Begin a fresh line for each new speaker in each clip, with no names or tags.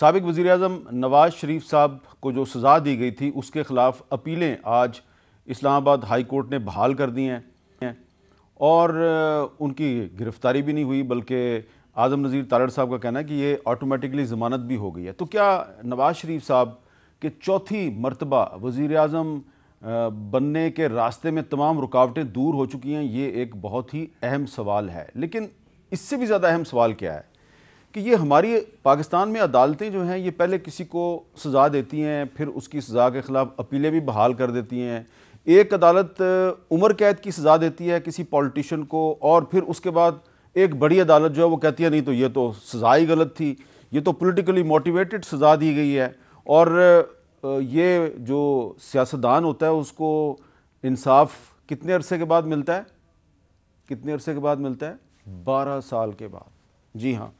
सबक वज़ी अजम नवाज शरीफ साहब को जो सज़ा दी गई थी उसके ख़िलाफ़ अपीलें आज इस्लामाबाद हाई कोर्ट ने बहाल कर दी हैं और उनकी गिरफ़्तारी भी नहीं हुई बल्कि आज़म नज़ीर तारड़ साहब का कहना है कि ये ऑटोमेटिकली ज़मानत भी हो गई है तो क्या नवाज शरीफ साहब के चौथी मरतबा वज़ी अजम बनने के रास्ते में तमाम रुकावटें दूर हो चुकी हैं ये एक बहुत ही अहम सवाल है लेकिन इससे भी ज़्यादा अहम सवाल क्या है कि ये हमारी पाकिस्तान में अदालतें जो हैं ये पहले किसी को सज़ा देती हैं फिर उसकी सज़ा के ख़िलाफ़ अपीलें भी बहाल कर देती हैं एक अदालत उम्र कैद की सज़ा देती है किसी पॉलिटिशन को और फिर उसके बाद एक बड़ी अदालत जो है वो कहती है नहीं तो ये तो सज़ा ही गलत थी ये तो पोलिटिकली मोटिवेटेड सज़ा दी गई है और ये जो सियासतदान होता है उसको इंसाफ कितने अरसे के बाद मिलता है कितने अरसे के बाद मिलता है बारह साल के बाद जी हाँ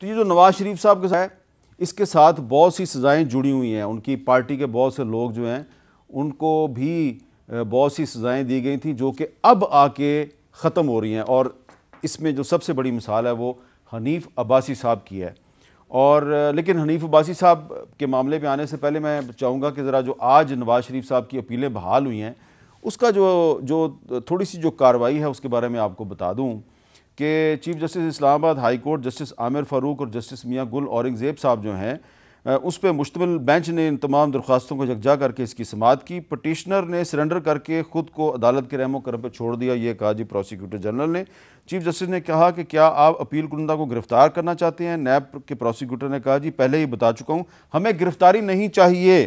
तो ये जो नवाज शरीफ साहब के साथ इसके साथ बहुत सी सज़ाएँ जुड़ी हुई हैं उनकी पार्टी के बहुत से लोग जो हैं उनको भी बहुत सी सज़ाएँ दी गई थी जो कि अब आके ख़त्म हो रही हैं और इसमें जो सबसे बड़ी मिसाल है वो हनीफ अब्बासी साहब की है और लेकिन हनीफ अब्बासी साहब के मामले पे आने से पहले मैं चाहूँगा कि ज़रा जो आज नवाज शरीफ साहब की अपीलें बहाल हुई हैं उसका जो जो थोड़ी सी जो कार्रवाई है उसके बारे में आपको बता दूँ कि chief justice Islamabad high court justice Aamir Farooq और जस्टिस मियाँ गुल औरंगज़ेब साहब जो हैं उस पर मुश्तमिल बेंच ने इन तमाम दरख्वास्तों को यकजा करके इसकी समात की पटिशनर ने सरेंडर करके ख़ुद को अदालत के रहमो करम पर छोड़ दिया ये कहा जी प्रोसिक्यूटर जनरल ने चीफ जस्टिस ने कहा कि क्या आप अपील कुंदा को गिरफ़्तार करना चाहते हैं नैब के प्रोसिक्यूटर ने कहा जी पहले ही बता चुका हूँ हमें गिरफ़्तारी नहीं चाहिए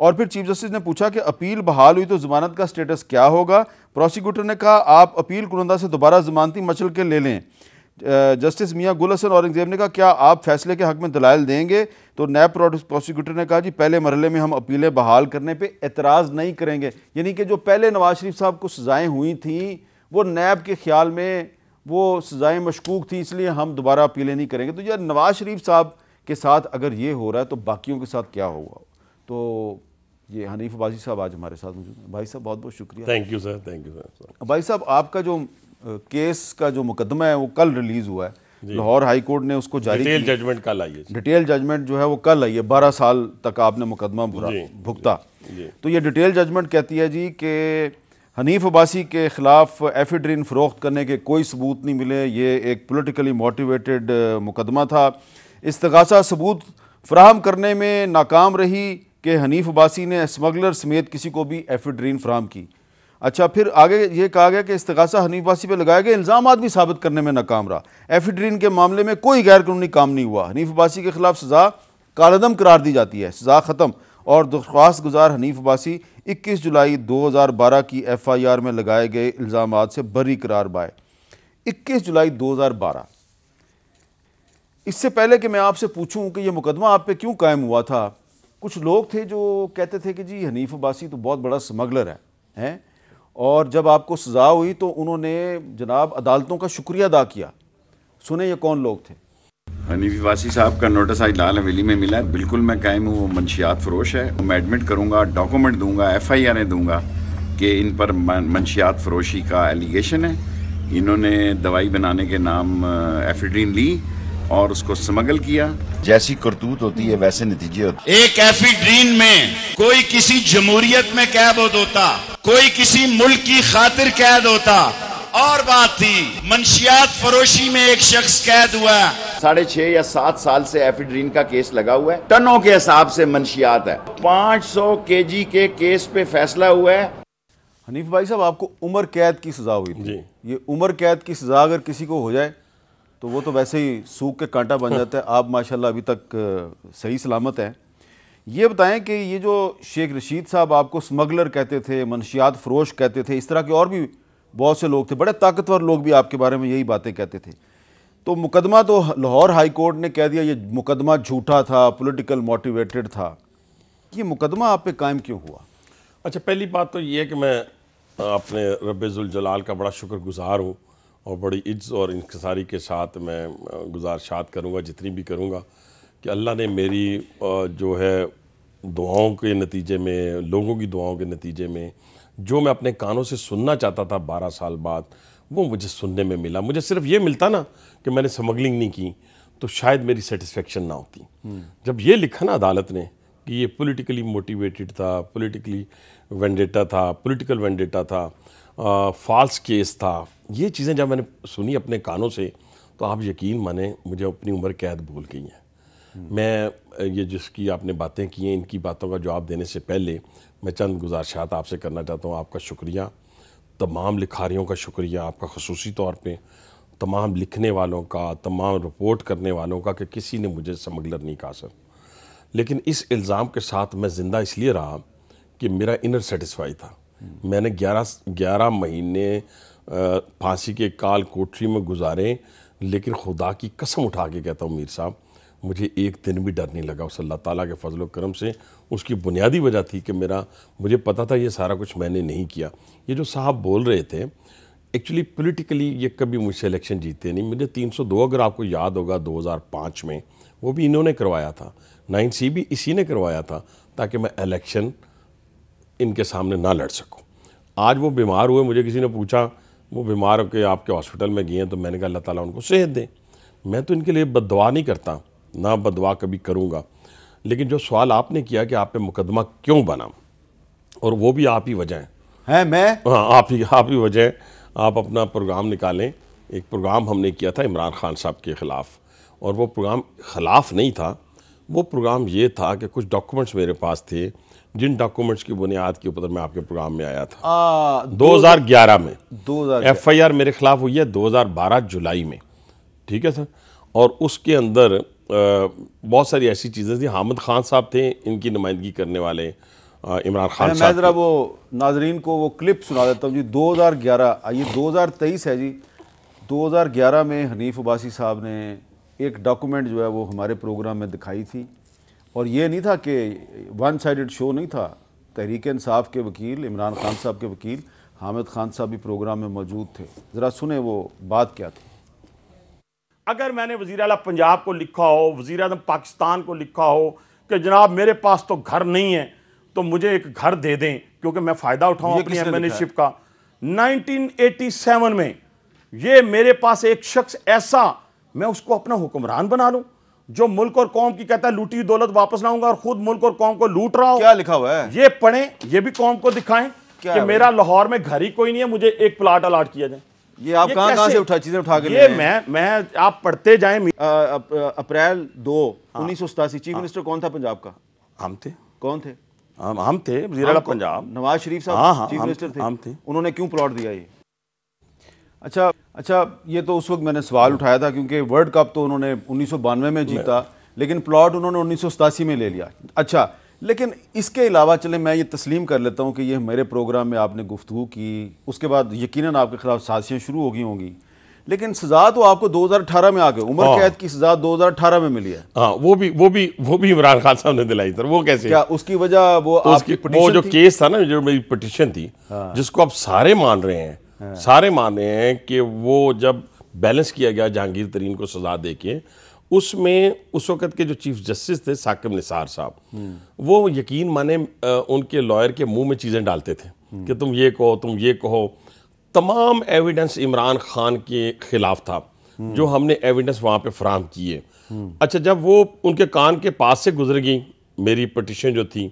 और फिर चीफ जस्टिस ने पूछा कि अपील बहाल हुई तो जमानत का स्टेटस क्या होगा प्रोसिक्यूटर ने कहा आप अपील कुरंदा से दोबारा जमानती मचल के ले लें जस्टिस मियाँ गुल हसन औरंगजेब ने कहा क्या आप फैसले के हक में दलाल देंगे तो नैब प्रोसिक्यूटर ने कहा जी पहले मरहले में हम अपीलें बहाल करने पर एतराज़ नहीं करेंगे यानी कि जो पहले नवाज शरीफ साहब को सज़ाएँ हुई थी वो नैब के ख्याल में वो सज़ाएँ मशकूक थी इसलिए हम दोबारा अपीलें नहीं करेंगे तो यार नवाज शरीफ साहब के साथ अगर ये हो रहा है तो बाकियों के साथ क्या होगा तो ये हनीफ बाजी साहब आज हमारे साथ मौजूद हैं भाई साहब बहुत बहुत शुक्रिया thank you sir
thank you sir
भाई साहब आपका जो केस का जो मुकदमा है वो कल रिलीज़ हुआ है लाहौर हाई कोर्ट ने उसको जारी डिटेल जजमेंट कल आई है डिटेल जजमेंट जो है वो कल आई है बारह साल तक आपने मुकदमा भुगता तो ये डिटेल जजमेंट कहती है जी कि हनीफ अब्बासी के ख़िलाफ़ एफिड्रीन फ़रोख्त करने के कोई सबूत नहीं मिले ये एक पोलिटिकली मोटिवेटेड मुकदमा था इसतगासा सबूत फ्राहम करने में नाकाम रही कि हनीफ अब्बासी ने स्मगलर समेत किसी को भी एफिड्रीन फ्राहम की अच्छा फिर आगे ये कहा गया कि इस्तगासा हनीफ अब्बासी पर लगाया गया इल्ज़ाम भी साबित करने में नाकाम रहा एफिड्रीन के मामले में कोई गैर कानूनी काम नहीं हुआ हनीफ अब्बासी के खिलाफ सज़ा कालदम करार दी जाती है सज़ा ख़त्म और दरख्वास्त गुजार हनीफ अब्बासी इक्कीस जुलाई दो हज़ार बारह की एफ़ आई आर में लगाए गए इल्ज़ाम से बरी करार पाए इक्कीस जुलाई दो हज़ार बारह इससे पहले कि मैं आपसे पूछूं कि यह मुकदमा आप पे क्यों कायम हुआ था कुछ लोग थे जो कहते थे कि जी हनीफ अब्बासी तो बहुत बड़ा स्मगलर है हैं और जब आपको सज़ा हुई तो उन्होंने जनाब अदालतों का शुक्रिया अदा किया सुने ये कौन लोग थे हनीफ अब्बासी साहब का नोटिस आज लाल हवेली में मिला है बिल्कुल मैं कायम हूँ वो मंशियात फरोश है मैं एडमिट करूँगा डॉक्यूमेंट दूंगा एफ आई आरें दूंगा कि इन पर मंशियात फरोशी का एलिगेशन है इन्होंने दवाई बनाने के नाम एफिड्रीन ली और उसको स्मगल किया जैसी करतूत होती है वैसे नतीजे होते एक एफिड्रीन में कोई किसी जमहूरियत में कैद होता कोई किसी मुल्क की खातिर कैद होता और बात थी मंशियात फरोशी में एक शख्स कैद हुआ साढ़े छह या सात साल से एफिड्रीन का केस लगा हुआ है टनों के हिसाब से मंशियात है 500 जी के केस पे फैसला हुआ है हनीफ भाई साहब आपको उम्र कैद की सजा हुई थी ये उम्र कैद की सजा अगर किसी को हो जाए तो वो तो वैसे ही सूख के कांटा बन जाता है आप माशाल्लाह अभी तक सही सलामत हैं ये बताएं कि ये जो शेख रशीद साहब आपको स्मगलर कहते थे मनशियात फरोश कहते थे इस तरह के और भी बहुत से लोग थे बड़े ताकतवर लोग भी आपके बारे में यही बातें कहते थे तो मुकदमा तो लाहौर हाई कोर्ट ने कह दिया ये मुकदमा झूठा था पॉलिटिकल मोटिवेटेड था ये मुकदमा आप पे कायम क्यों हुआ अच्छा पहली
बात तो ये है कि मैं अपने जलाल का बड़ा शुक्रगुजार हूँ और बड़ी इज्ज़ और इंकसारी के साथ मैं गुजारशात करूँगा जितनी भी करूँगा कि अल्लाह ने मेरी जो है दुआओं के नतीजे में लोगों की दुआओं के नतीजे में जो मैं अपने कानों से सुनना चाहता था बारह साल बाद वो मुझे सुनने में मिला मुझे सिर्फ ये मिलता ना कि मैंने स्मगलिंग नहीं की तो शायद मेरी सेटिस्फेक्शन ना होती हम्म। जब ये लिखा ना अदालत ने कि ये पॉलिटिकली मोटिवेटेड था पॉलिटिकली वेंडेटा था पॉलिटिकल वेंडेटा था फॉल्स केस था ये चीज़ें जब मैंने सुनी अपने कानों से तो आप यकीन माने मुझे अपनी उम्र कैद भूल गई हैं मैं ये जिसकी आपने बातें की हैं इनकी बातों का जवाब देने से पहले मैं चंद गुजारशात आपसे करना चाहता हूँ आपका शुक्रिया तमाम लिखारियों का शुक्रिया आपका खसूसी तौर पर तमाम लिखने वालों का तमाम रिपोर्ट करने वालों का कि किसी ने मुझे समगलर नहीं कहा सर लेकिन इस इल्ज़ाम के साथ मैं ज़िंदा इसलिए रहा कि मेरा इनर सेटिस्फाई था मैंने 11 11 महीने फांसी के काल कोठरी में गुजारे लेकिन खुदा की कसम उठा के कहता हूँ मीर साहब मुझे एक दिन भी डर नहीं लगा उस अल्लाह ताला के फजल करम से उसकी बुनियादी वजह थी कि मेरा मुझे पता था ये सारा कुछ मैंने नहीं किया ये जो साहब बोल रहे थे एक्चुअली पॉलिटिकली ये कभी मुझसे इलेक्शन जीते नहीं मुझे 302 अगर आपको याद होगा 2005 में वो भी इन्होंने करवाया था नाइन सी भी इसी ने करवाया था ताकि मैं इलेक्शन इनके सामने ना लड़ सकूँ आज वो बीमार हुए मुझे किसी ने पूछा वो बीमार होकर आपके हॉस्पिटल में गए हैं तो मैंने कहा अल्लाह ताला उनको सेहत दें मैं तो इनके लिए बदवा नहीं करता ना बदवा कभी करूँगा लेकिन जो सवाल आपने किया कि आप पे मुकदमा क्यों बना और वो भी आप ही वजह हैं है मैं हाँ आप ही आप ही वजह आप अपना प्रोग्राम निकालें एक प्रोग्राम हमने किया था इमरान खान साहब के ख़िलाफ़ और वो प्रोग्राम ख़िलाफ़ नहीं था वो प्रोग्राम ये था कि कुछ डॉक्यूमेंट्स मेरे पास थे जिन डॉक्यूमेंट्स की बुनियाद के ऊपर मैं आपके प्रोग्राम में आया था आ, 2011 में 2011 एफआईआर मेरे खिलाफ हुई है 2012 जुलाई में ठीक है सर और उसके अंदर बहुत सारी ऐसी चीज़ें थी हामिद खान साहब थे इनकी नुमाइंदगी करने वाले इमरान खान मैं ज़रा
वो नाजरीन को वो क्लिप सुना देता हूँ जी 2011 आइए 2023 है जी 2011 में हनीफ अब्बासी साहब ने एक डॉक्यूमेंट जो है वो हमारे प्रोग्राम में दिखाई थी और ये नहीं था कि वन साइड शो नहीं था तहरीक इंसाफ के वकील इमरान खान साहब के वकील हामिद खान साहब भी प्रोग्राम में मौजूद थे ज़रा सुने वो बात क्या थी
अगर मैंने वज़ी अला पंजाब को लिखा हो वज़ी अजम पाकिस्तान को लिखा हो कि जनाब मेरे पास तो घर नहीं है तो मुझे एक घर दे दें क्योंकि मैं फ़ायदा उठाऊँ अपनी एमएनशिप का 1987 में ये मेरे पास एक शख्स ऐसा मैं उसको अपना हुक्मरान बना लूं जो मुल्क और कौम की कहता है लूटी दौलत वापस लाऊंगा और खुद मुल्क और कौम को लूट रहा हूं क्या लिखा हुआ है ये पढ़ें ये भी कौम को दिखाएं कि मेरा लाहौर में घर ही कोई नहीं है मुझे एक प्लाट अलाट किया जाए ये आप कहां कहाँ से उठा चीजें
उठा के ये मैं मैं आप पढ़ते जाए अप्रैल दो हाँ। उन्नीस सौ सतासी चीफ हाँ। मिनिस्टर कौन था पंजाब का हम थे कौन थे हम हम थे वजीर पंजाब नवाज शरीफ साहब हाँ, चीफ मिनिस्टर थे हम थे उन्होंने क्यों प्लॉट दिया ये अच्छा अच्छा ये तो उस वक्त मैंने सवाल उठाया था क्योंकि वर्ल्ड कप तो उन्होंने उन्नीस में जीता लेकिन प्लॉट उन्होंने उन्नीस में ले लिया अच्छा लेकिन इसके अलावा चले मैं ये तस्लीम कर लेता हूँ कि ये मेरे प्रोग्राम में आपने गुफ्तु की उसके बाद यकीनन आपके खिलाफ साजिशें शुरू हो गई होंगी लेकिन सजा तो आपको 2018 में आ गए उम्र हाँ। कैद की सजा 2018 में मिली है
आ, हाँ, वो भी वो भी वो भी इमरान खान साहब ने दिलाई सर वो कैसे क्या
उसकी वजह वो तो आपकी वो जो केस
था ना जो मेरी पटिशन थी हाँ। जिसको आप सारे मान रहे हैं सारे माने कि वो जब बैलेंस किया गया जहांगीर तरीन को सजा दे के उसमें उस वक्त के जो चीफ जस्टिस थे साकिब निसार साहब वो यकीन माने उनके लॉयर के मुंह में चीज़ें डालते थे कि तुम ये कहो तुम ये कहो तमाम एविडेंस इमरान खान के खिलाफ था जो हमने एविडेंस वहाँ पे फ्राहम किए अच्छा जब वो उनके कान के पास से गुजर गई मेरी पटिशन जो थी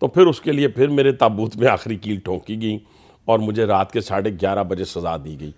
तो फिर उसके लिए फिर मेरे ताबूत में आखिरी कील ठोंकी गई और मुझे रात के साढ़े ग्यारह बजे सज़ा दी गई